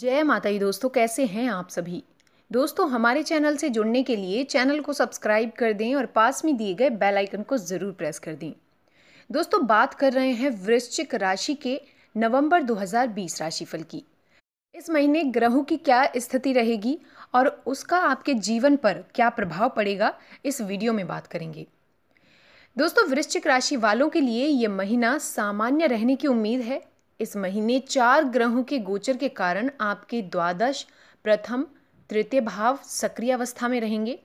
जय माता दी दोस्तों कैसे हैं आप सभी दोस्तों हमारे चैनल से जुड़ने के लिए चैनल को सब्सक्राइब कर दें और पास में दिए गए बेल आइकन को ज़रूर प्रेस कर दें दोस्तों बात कर रहे हैं वृश्चिक राशि के नवंबर 2020 राशिफल की इस महीने ग्रहों की क्या स्थिति रहेगी और उसका आपके जीवन पर क्या प्रभाव पड़ेगा इस वीडियो में बात करेंगे दोस्तों वृश्चिक राशि वालों के लिए ये महीना सामान्य रहने की उम्मीद है इस महीने चार ग्रहों के गोचर के कारण आपके द्वादश प्रथम तृतीय भाव सक्रिय अवस्था में रहेंगे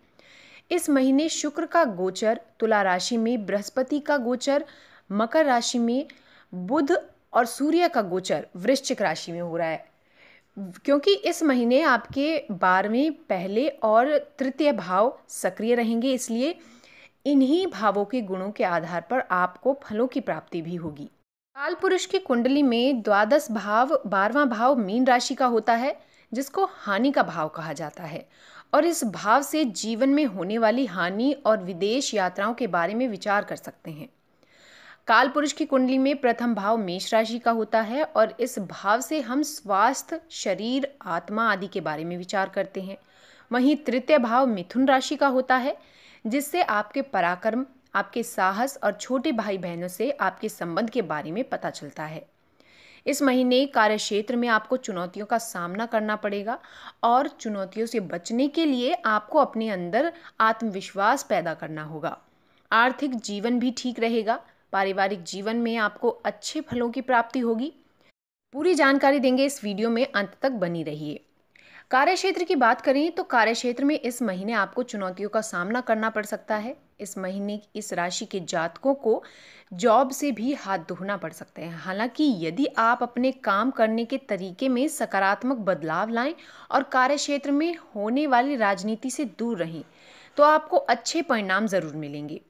इस महीने शुक्र का गोचर तुला राशि में बृहस्पति का गोचर मकर राशि में बुध और सूर्य का गोचर वृश्चिक राशि में हो रहा है क्योंकि इस महीने आपके बारहवें पहले और तृतीय भाव सक्रिय रहेंगे इसलिए इन्हीं भावों के गुणों के आधार पर आपको फलों की प्राप्ति भी होगी काल पुरुष की कुंडली में द्वादश भाव बारवा भाव मीन राशि का होता है जिसको हानि का भाव कहा जाता है और इस भाव से जीवन में होने वाली हानि और विदेश यात्राओं के बारे में विचार कर सकते हैं काल पुरुष की कुंडली में प्रथम भाव मेष राशि का होता है और इस भाव से हम स्वास्थ्य शरीर आत्मा आदि के बारे में विचार करते हैं वहीं तृतीय भाव मिथुन राशि का होता है जिससे आपके पराक्रम आपके साहस और छोटे भाई बहनों से आपके संबंध के बारे में पता चलता है इस महीने कार्य क्षेत्र में आपको चुनौतियों का सामना करना पड़ेगा और चुनौतियों से बचने के लिए आपको अपने अंदर आत्मविश्वास पैदा करना होगा आर्थिक जीवन भी ठीक रहेगा पारिवारिक जीवन में आपको अच्छे फलों की प्राप्ति होगी पूरी जानकारी देंगे इस वीडियो में अंत तक बनी रहिए कार्यक्षेत्र की बात करें तो कार्यक्षेत्र में इस महीने आपको चुनौतियों का सामना करना पड़ सकता है इस महीने इस राशि के जातकों को जॉब से भी हाथ धोना पड़ सकते हैं हालांकि यदि आप अपने काम करने के तरीके में सकारात्मक बदलाव लाएं और कार्य क्षेत्र में होने वाली राजनीति से दूर रहें तो आपको अच्छे परिणाम ज़रूर मिलेंगे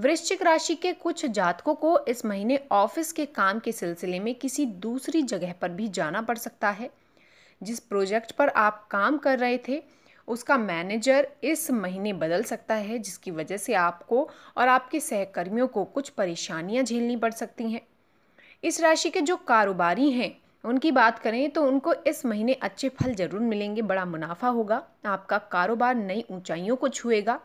वृश्चिक राशि के कुछ जातकों को इस महीने ऑफिस के काम के सिलसिले में किसी दूसरी जगह पर भी जाना पड़ सकता है जिस प्रोजेक्ट पर आप काम कर रहे थे उसका मैनेजर इस महीने बदल सकता है जिसकी वजह से आपको और आपके सहकर्मियों को कुछ परेशानियां झेलनी पड़ सकती हैं इस राशि के जो कारोबारी हैं उनकी बात करें तो उनको इस महीने अच्छे फल जरूर मिलेंगे बड़ा मुनाफा होगा आपका कारोबार नई ऊंचाइयों को छुएगा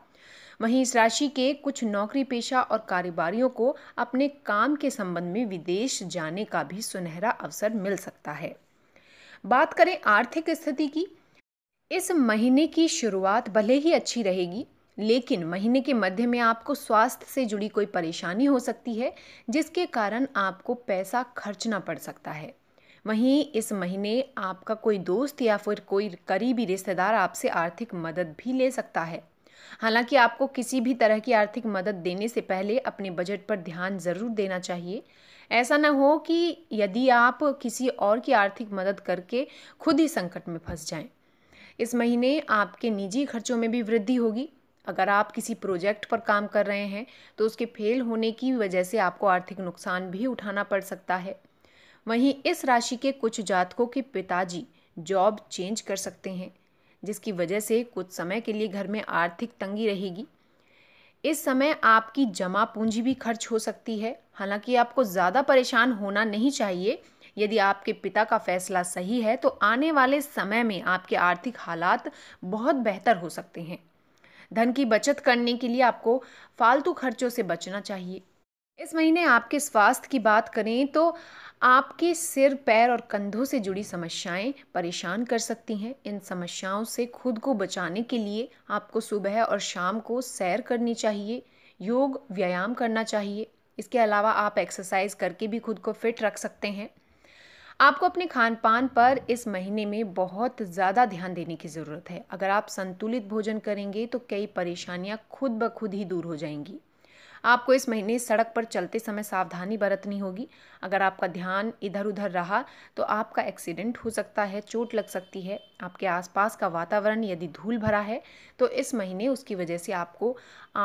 वहीं इस राशि के कुछ नौकरी पेशा और कारोबारियों को अपने काम के संबंध में विदेश जाने का भी सुनहरा अवसर मिल सकता है बात करें आर्थिक स्थिति की इस महीने की शुरुआत भले ही अच्छी रहेगी लेकिन महीने के मध्य में आपको स्वास्थ्य से जुड़ी कोई परेशानी हो सकती है जिसके कारण आपको पैसा खर्चना पड़ सकता है वहीं इस महीने आपका कोई दोस्त या फिर कोई करीबी रिश्तेदार आपसे आर्थिक मदद भी ले सकता है हालांकि आपको किसी भी तरह की आर्थिक मदद देने से पहले अपने बजट पर ध्यान ज़रूर देना चाहिए ऐसा ना हो कि यदि आप किसी और की आर्थिक मदद करके खुद ही संकट में फंस जाएं इस महीने आपके निजी खर्चों में भी वृद्धि होगी अगर आप किसी प्रोजेक्ट पर काम कर रहे हैं तो उसके फेल होने की वजह से आपको आर्थिक नुकसान भी उठाना पड़ सकता है वहीं इस राशि के कुछ जातकों के पिताजी जॉब चेंज कर सकते हैं जिसकी वजह से कुछ समय के लिए घर में आर्थिक तंगी रहेगी इस समय आपकी जमा पूंजी भी खर्च हो सकती है हालांकि आपको ज़्यादा परेशान होना नहीं चाहिए यदि आपके पिता का फैसला सही है तो आने वाले समय में आपके आर्थिक हालात बहुत बेहतर हो सकते हैं धन की बचत करने के लिए आपको फालतू खर्चों से बचना चाहिए इस महीने आपके स्वास्थ्य की बात करें तो आपके सिर पैर और कंधों से जुड़ी समस्याएं परेशान कर सकती हैं इन समस्याओं से खुद को बचाने के लिए आपको सुबह और शाम को सैर करनी चाहिए योग व्यायाम करना चाहिए इसके अलावा आप एक्सरसाइज करके भी खुद को फिट रख सकते हैं आपको अपने खान पान पर इस महीने में बहुत ज़्यादा ध्यान देने की ज़रूरत है अगर आप संतुलित भोजन करेंगे तो कई परेशानियाँ खुद ब खुद ही दूर हो जाएंगी आपको इस महीने सड़क पर चलते समय सावधानी बरतनी होगी अगर आपका ध्यान इधर उधर रहा तो आपका एक्सीडेंट हो सकता है चोट लग सकती है आपके आसपास का वातावरण यदि धूल भरा है तो इस महीने उसकी वजह से आपको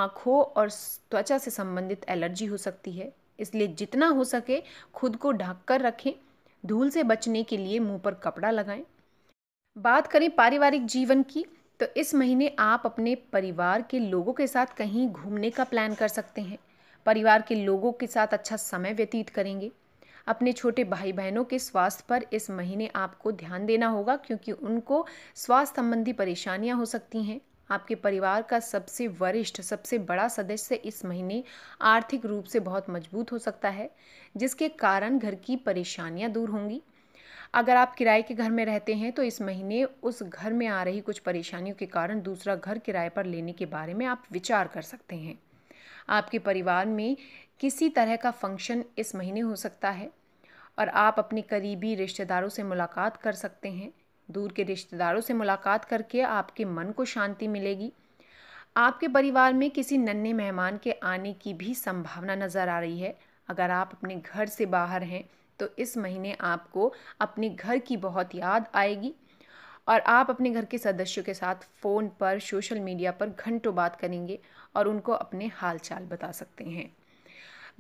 आँखों और त्वचा से संबंधित एलर्जी हो सकती है इसलिए जितना हो सके खुद को ढक कर रखें धूल से बचने के लिए मुंह पर कपड़ा लगाएं बात करें पारिवारिक जीवन की तो इस महीने आप अपने परिवार के लोगों के साथ कहीं घूमने का प्लान कर सकते हैं परिवार के लोगों के साथ अच्छा समय व्यतीत करेंगे अपने छोटे भाई बहनों के स्वास्थ्य पर इस महीने आपको ध्यान देना होगा क्योंकि उनको स्वास्थ्य संबंधी परेशानियां हो सकती हैं आपके परिवार का सबसे वरिष्ठ सबसे बड़ा सदस्य इस महीने आर्थिक रूप से बहुत मजबूत हो सकता है जिसके कारण घर की परेशानियां दूर होंगी अगर आप किराए के घर में रहते हैं तो इस महीने उस घर में आ रही कुछ परेशानियों के कारण दूसरा घर किराए पर लेने के बारे में आप विचार कर सकते हैं आपके परिवार में किसी तरह का फंक्शन इस महीने हो सकता है और आप अपने करीबी रिश्तेदारों से मुलाकात कर सकते हैं दूर के रिश्तेदारों से मुलाकात करके आपके मन को शांति मिलेगी आपके परिवार में किसी नन्हे मेहमान के आने की भी संभावना नज़र आ रही है अगर आप अपने घर से बाहर हैं तो इस महीने आपको अपने घर की बहुत याद आएगी और आप अपने घर के सदस्यों के साथ फ़ोन पर सोशल मीडिया पर घंटों बात करेंगे और उनको अपने हाल चाल बता सकते हैं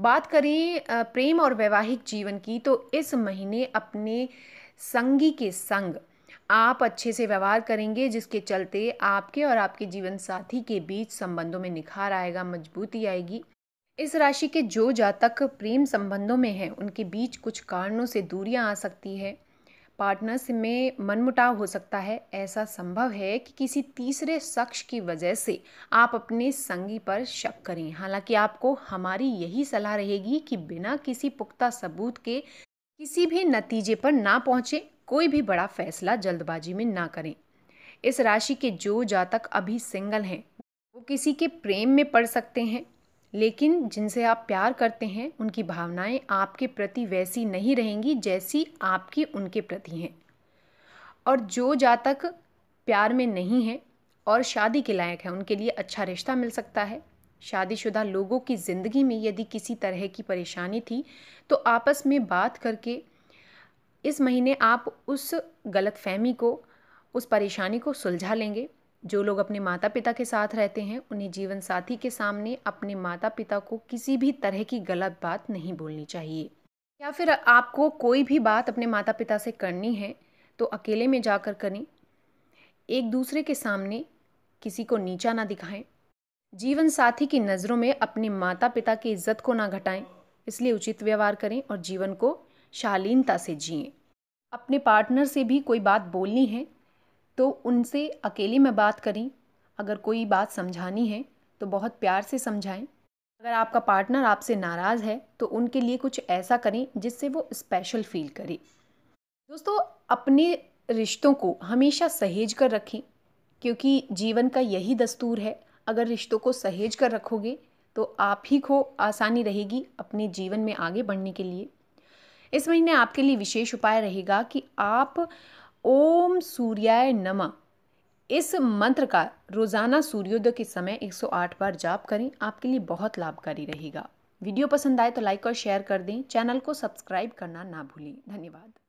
बात करें प्रेम और वैवाहिक जीवन की तो इस महीने अपने संगी के संग आप अच्छे से व्यवहार करेंगे जिसके चलते आपके और आपके जीवन साथी के बीच संबंधों में निखार आएगा मजबूती आएगी इस राशि के जो जातक प्रेम संबंधों में हैं उनके बीच कुछ कारणों से दूरियां आ सकती है पार्टनर्स में मनमुटाव हो सकता है ऐसा संभव है कि किसी तीसरे शख्स की वजह से आप अपने संगी पर शक करें हालांकि आपको हमारी यही सलाह रहेगी कि बिना किसी पुख्ता सबूत के किसी भी नतीजे पर ना पहुँचे कोई भी बड़ा फैसला जल्दबाजी में ना करें इस राशि के जो जातक अभी सिंगल हैं वो किसी के प्रेम में पड़ सकते हैं लेकिन जिनसे आप प्यार करते हैं उनकी भावनाएं आपके प्रति वैसी नहीं रहेंगी जैसी आपकी उनके प्रति हैं और जो जातक प्यार में नहीं है और शादी के लायक है उनके लिए अच्छा रिश्ता मिल सकता है शादीशुदा लोगों की ज़िंदगी में यदि किसी तरह की परेशानी थी तो आपस में बात करके इस महीने आप उस गलत फहमी को उस परेशानी को सुलझा लेंगे जो लोग अपने माता पिता के साथ रहते हैं उन्हें जीवन साथी के सामने अपने माता पिता को किसी भी तरह की गलत बात नहीं बोलनी चाहिए या फिर आपको कोई भी बात अपने माता पिता से करनी है तो अकेले में जाकर करें एक दूसरे के सामने किसी को नीचा ना दिखाएं जीवन साथी की नज़रों में अपने माता पिता की इज्जत को ना घटाएं इसलिए उचित व्यवहार करें और जीवन को शालीनता से जिए अपने पार्टनर से भी कोई बात बोलनी है तो उनसे अकेले में बात करें अगर कोई बात समझानी है तो बहुत प्यार से समझाएं अगर आपका पार्टनर आपसे नाराज़ है तो उनके लिए कुछ ऐसा करें जिससे वो स्पेशल फील करे दोस्तों अपने रिश्तों को हमेशा सहेज कर रखें क्योंकि जीवन का यही दस्तूर है अगर रिश्तों को सहेज कर रखोगे तो आप ही को आसानी रहेगी अपने जीवन में आगे बढ़ने के लिए इस महीने आपके लिए विशेष उपाय रहेगा कि आप ओम सूर्याय नमः इस मंत्र का रोज़ाना सूर्योदय के समय 108 बार जाप करें आपके लिए बहुत लाभकारी रहेगा वीडियो पसंद आए तो लाइक और शेयर कर दें चैनल को सब्सक्राइब करना ना भूलें धन्यवाद